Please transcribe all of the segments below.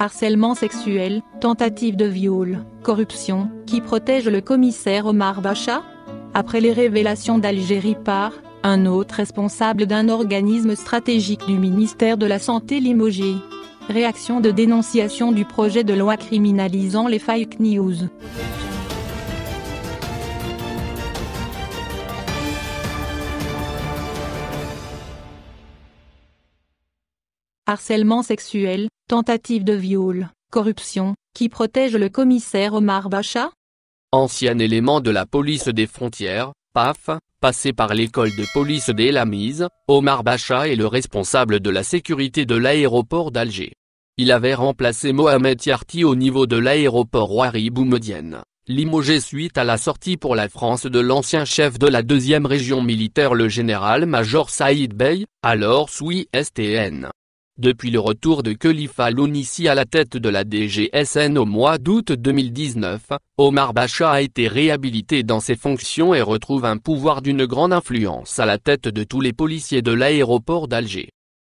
harcèlement sexuel, tentative de viol, corruption, qui protège le commissaire Omar Bacha Après les révélations d'Algérie par un autre responsable d'un organisme stratégique du ministère de la Santé limogé. Réaction de dénonciation du projet de loi criminalisant les fake news. harcèlement sexuel, tentative de viol, corruption, qui protège le commissaire Omar Bacha Ancien élément de la police des frontières, PAF, passé par l'école de police des Lamise, Omar Bacha est le responsable de la sécurité de l'aéroport d'Alger. Il avait remplacé Mohamed Yarti au niveau de l'aéroport Wari Boumedienne, limogé suite à la sortie pour la France de l'ancien chef de la deuxième région militaire le général-major Saïd Bey, alors sous STN. Depuis le retour de Khalifa Lounissi à la tête de la DGSN au mois d'août 2019, Omar Bacha a été réhabilité dans ses fonctions et retrouve un pouvoir d'une grande influence à la tête de tous les policiers de l'aéroport d'Alger.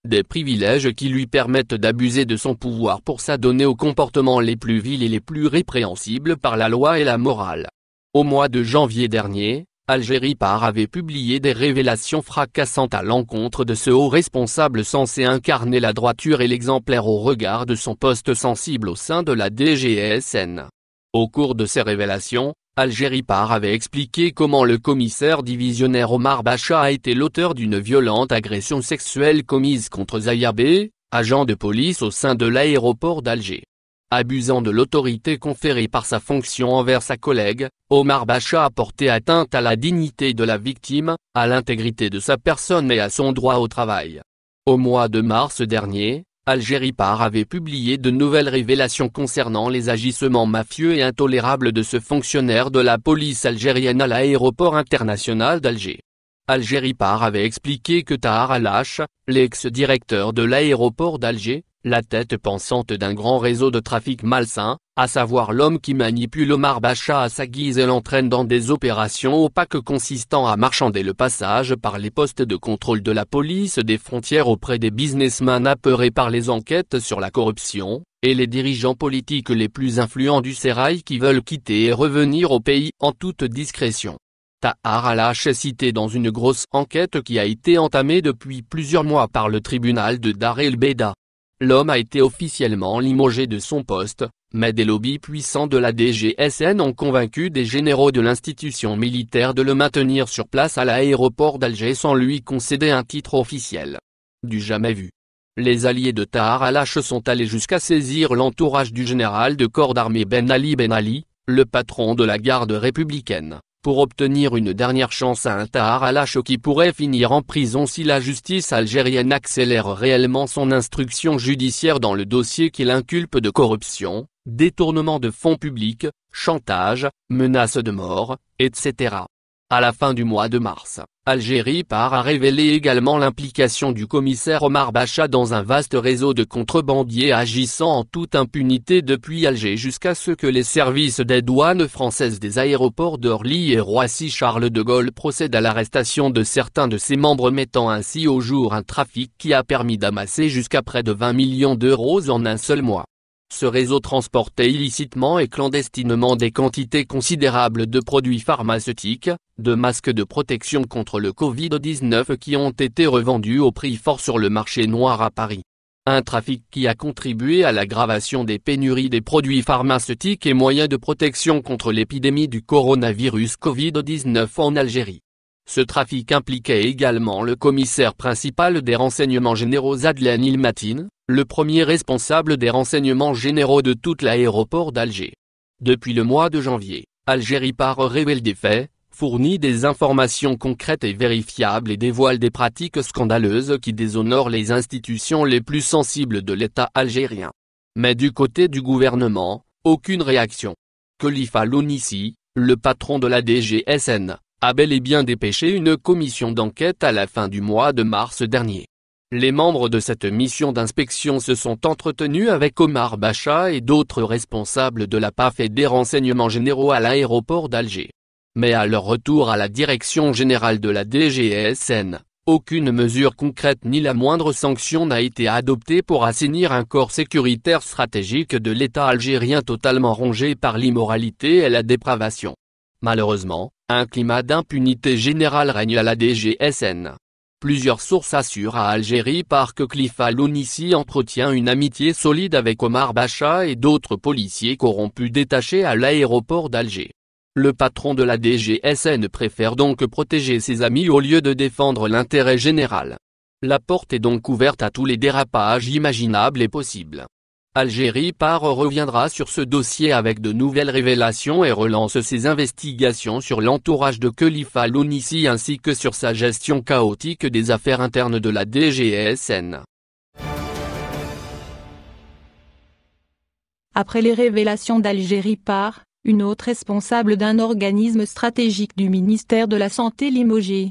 Des privilèges qui lui permettent d'abuser de son pouvoir pour s'adonner aux comportements les plus vils et les plus répréhensibles par la loi et la morale. Au mois de janvier dernier, Algérie par avait publié des révélations fracassantes à l'encontre de ce haut responsable censé incarner la droiture et l'exemplaire au regard de son poste sensible au sein de la DGSN. Au cours de ces révélations, Algérie par avait expliqué comment le commissaire divisionnaire Omar Bacha a été l'auteur d'une violente agression sexuelle commise contre Zayabé, agent de police au sein de l'aéroport d'Alger abusant de l'autorité conférée par sa fonction envers sa collègue, Omar Bacha a porté atteinte à la dignité de la victime, à l'intégrité de sa personne et à son droit au travail. Au mois de mars dernier, Algérie Par avait publié de nouvelles révélations concernant les agissements mafieux et intolérables de ce fonctionnaire de la police algérienne à l'aéroport international d'Alger. Algérie Par avait expliqué que Tahar Alash, l'ex-directeur de l'aéroport d'Alger, la tête pensante d'un grand réseau de trafic malsain, à savoir l'homme qui manipule Omar Bacha à sa guise et l'entraîne dans des opérations opaques consistant à marchander le passage par les postes de contrôle de la police des frontières auprès des businessmen apeurés par les enquêtes sur la corruption, et les dirigeants politiques les plus influents du sérail qui veulent quitter et revenir au pays en toute discrétion. Tahar hash est cité dans une grosse enquête qui a été entamée depuis plusieurs mois par le tribunal de Dar el Beda. L'homme a été officiellement limogé de son poste, mais des lobbies puissants de la DGSN ont convaincu des généraux de l'institution militaire de le maintenir sur place à l'aéroport d'Alger sans lui concéder un titre officiel. Du jamais vu. Les alliés de Tahar al ash sont allés jusqu'à saisir l'entourage du général de corps d'armée Ben Ali Ben Ali, le patron de la garde républicaine pour obtenir une dernière chance à un Tahar qui pourrait finir en prison si la justice algérienne accélère réellement son instruction judiciaire dans le dossier qui l'inculpe de corruption, détournement de fonds publics, chantage, menace de mort, etc. À la fin du mois de mars, Algérie part à révéler également l'implication du commissaire Omar Bacha dans un vaste réseau de contrebandiers agissant en toute impunité depuis Alger jusqu'à ce que les services des douanes françaises des aéroports d'Orly et Roissy-Charles de Gaulle procèdent à l'arrestation de certains de ses membres mettant ainsi au jour un trafic qui a permis d'amasser jusqu'à près de 20 millions d'euros en un seul mois. Ce réseau transportait illicitement et clandestinement des quantités considérables de produits pharmaceutiques, de masques de protection contre le Covid-19 qui ont été revendus au prix fort sur le marché noir à Paris. Un trafic qui a contribué à l'aggravation des pénuries des produits pharmaceutiques et moyens de protection contre l'épidémie du coronavirus Covid-19 en Algérie. Ce trafic impliquait également le commissaire principal des renseignements généraux Zadlan Ilmatine, le premier responsable des renseignements généraux de tout l'aéroport d'Alger. Depuis le mois de janvier, Algérie par révèle des faits, fournit des informations concrètes et vérifiables et dévoile des pratiques scandaleuses qui déshonorent les institutions les plus sensibles de l'État algérien. Mais du côté du gouvernement, aucune réaction. Khalifa Lounissi, le patron de la DGSN, a bel et bien dépêché une commission d'enquête à la fin du mois de mars dernier. Les membres de cette mission d'inspection se sont entretenus avec Omar Bacha et d'autres responsables de la PAF et des renseignements généraux à l'aéroport d'Alger. Mais à leur retour à la direction générale de la DGSN, aucune mesure concrète ni la moindre sanction n'a été adoptée pour assainir un corps sécuritaire stratégique de l'État algérien totalement rongé par l'immoralité et la dépravation. Malheureusement, un climat d'impunité générale règne à la DGSN. Plusieurs sources assurent à Algérie par que Cliff entretient une amitié solide avec Omar Bacha et d'autres policiers corrompus détachés à l'aéroport d'Alger. Le patron de la DGSN préfère donc protéger ses amis au lieu de défendre l'intérêt général. La porte est donc ouverte à tous les dérapages imaginables et possibles. Algérie par reviendra sur ce dossier avec de nouvelles révélations et relance ses investigations sur l'entourage de Khalifa Lounissi ainsi que sur sa gestion chaotique des affaires internes de la DGSN. Après les révélations d'Algérie par, une autre responsable d'un organisme stratégique du ministère de la Santé Limogé.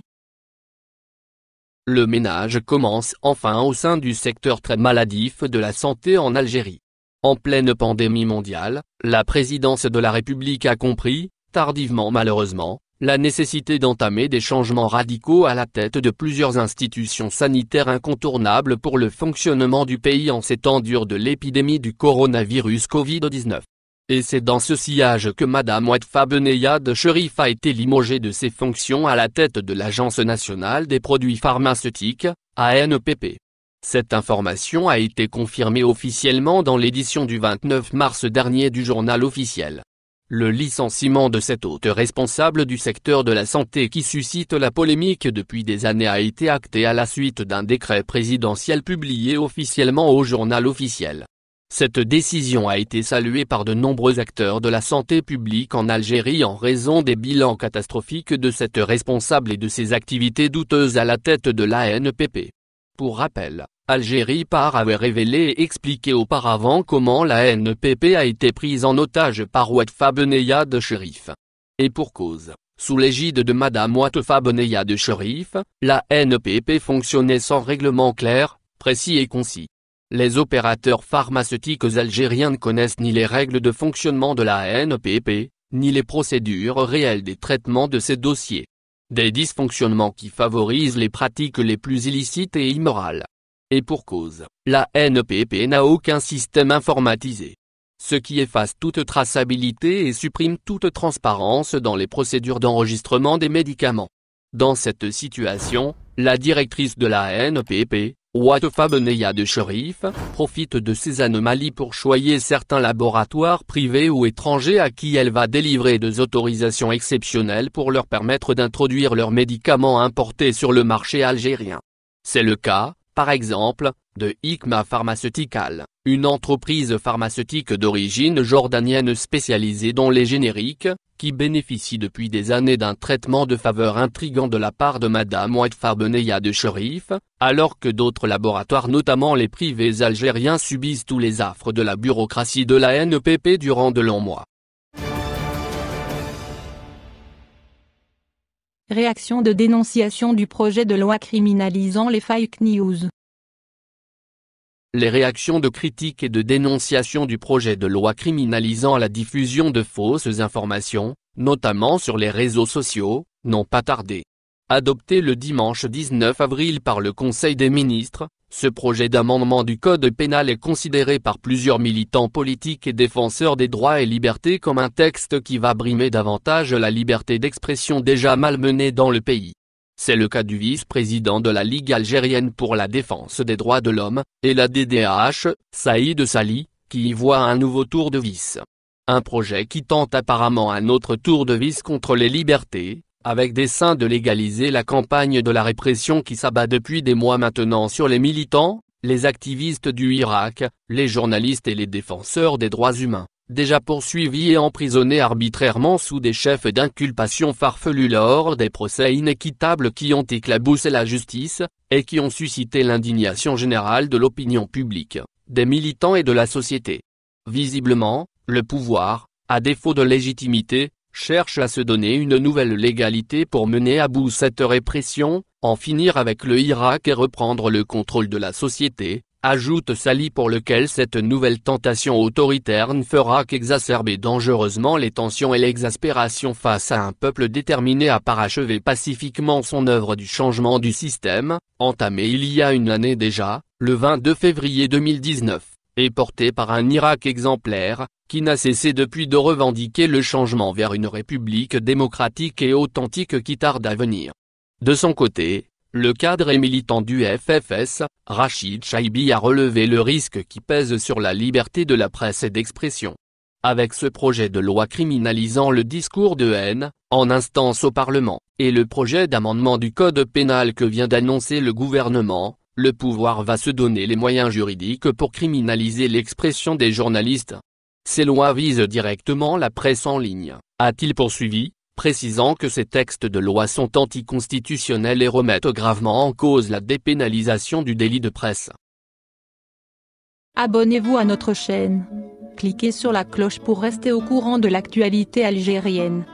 Le ménage commence enfin au sein du secteur très maladif de la santé en Algérie. En pleine pandémie mondiale, la présidence de la République a compris, tardivement malheureusement, la nécessité d'entamer des changements radicaux à la tête de plusieurs institutions sanitaires incontournables pour le fonctionnement du pays en ces temps durs de l'épidémie du coronavirus Covid-19. Et c'est dans ce sillage que Madame Beneyad Sherif a été limogée de ses fonctions à la tête de l'Agence nationale des produits pharmaceutiques, ANPP. Cette information a été confirmée officiellement dans l'édition du 29 mars dernier du journal officiel. Le licenciement de cette haute responsable du secteur de la santé qui suscite la polémique depuis des années a été acté à la suite d'un décret présidentiel publié officiellement au journal officiel. Cette décision a été saluée par de nombreux acteurs de la santé publique en Algérie en raison des bilans catastrophiques de cette responsable et de ses activités douteuses à la tête de l'ANPP. Pour rappel, Algérie par avait révélé et expliqué auparavant comment l'ANPP a été prise en otage par Neya de Cherif. Et pour cause. Sous l'égide de Madame Neya de de la NPP fonctionnait sans règlement clair, précis et concis. Les opérateurs pharmaceutiques algériens ne connaissent ni les règles de fonctionnement de la NPP, ni les procédures réelles des traitements de ces dossiers. Des dysfonctionnements qui favorisent les pratiques les plus illicites et immorales. Et pour cause, la NPP n'a aucun système informatisé. Ce qui efface toute traçabilité et supprime toute transparence dans les procédures d'enregistrement des médicaments. Dans cette situation, la directrice de la NPP, Neya de Cherif profite de ces anomalies pour choyer certains laboratoires privés ou étrangers à qui elle va délivrer des autorisations exceptionnelles pour leur permettre d'introduire leurs médicaments importés sur le marché algérien. C'est le cas, par exemple, de Hikma Pharmaceutical, une entreprise pharmaceutique d'origine jordanienne spécialisée dans les génériques, qui bénéficie depuis des années d'un traitement de faveur intrigant de la part de Madame Ouedfa Beneya de Sherif, alors que d'autres laboratoires notamment les privés algériens subissent tous les affres de la bureaucratie de la NPP durant de longs mois. Réaction de dénonciation du projet de loi criminalisant les fake news. Les réactions de critique et de dénonciation du projet de loi criminalisant la diffusion de fausses informations, notamment sur les réseaux sociaux, n'ont pas tardé. Adopté le dimanche 19 avril par le Conseil des ministres, ce projet d'amendement du Code pénal est considéré par plusieurs militants politiques et défenseurs des droits et libertés comme un texte qui va brimer davantage la liberté d'expression déjà malmenée dans le pays. C'est le cas du vice-président de la Ligue algérienne pour la défense des droits de l'homme, et la DDAH, Saïd Sali, qui y voit un nouveau tour de vis. Un projet qui tente apparemment un autre tour de vis contre les libertés, avec dessein de légaliser la campagne de la répression qui s'abat depuis des mois maintenant sur les militants, les activistes du Irak, les journalistes et les défenseurs des droits humains, déjà poursuivis et emprisonnés arbitrairement sous des chefs d'inculpation farfelus lors des procès inéquitables qui ont éclaboussé la justice, et qui ont suscité l'indignation générale de l'opinion publique, des militants et de la société. Visiblement, le pouvoir, à défaut de légitimité, cherche à se donner une nouvelle légalité pour mener à bout cette répression, en finir avec le Irak et reprendre le contrôle de la société, ajoute Sali pour lequel cette nouvelle tentation autoritaire ne fera qu'exacerber dangereusement les tensions et l'exaspération face à un peuple déterminé à parachever pacifiquement son œuvre du changement du système, entamée il y a une année déjà, le 22 février 2019 et porté par un Irak exemplaire, qui n'a cessé depuis de revendiquer le changement vers une république démocratique et authentique qui tarde à venir. De son côté, le cadre et militant du FFS, Rachid Chaibi a relevé le risque qui pèse sur la liberté de la presse et d'expression. Avec ce projet de loi criminalisant le discours de haine, en instance au Parlement, et le projet d'amendement du Code pénal que vient d'annoncer le gouvernement, le pouvoir va se donner les moyens juridiques pour criminaliser l'expression des journalistes. Ces lois visent directement la presse en ligne, a-t-il poursuivi, précisant que ces textes de loi sont anticonstitutionnels et remettent gravement en cause la dépénalisation du délit de presse. Abonnez-vous à notre chaîne. Cliquez sur la cloche pour rester au courant de l'actualité algérienne.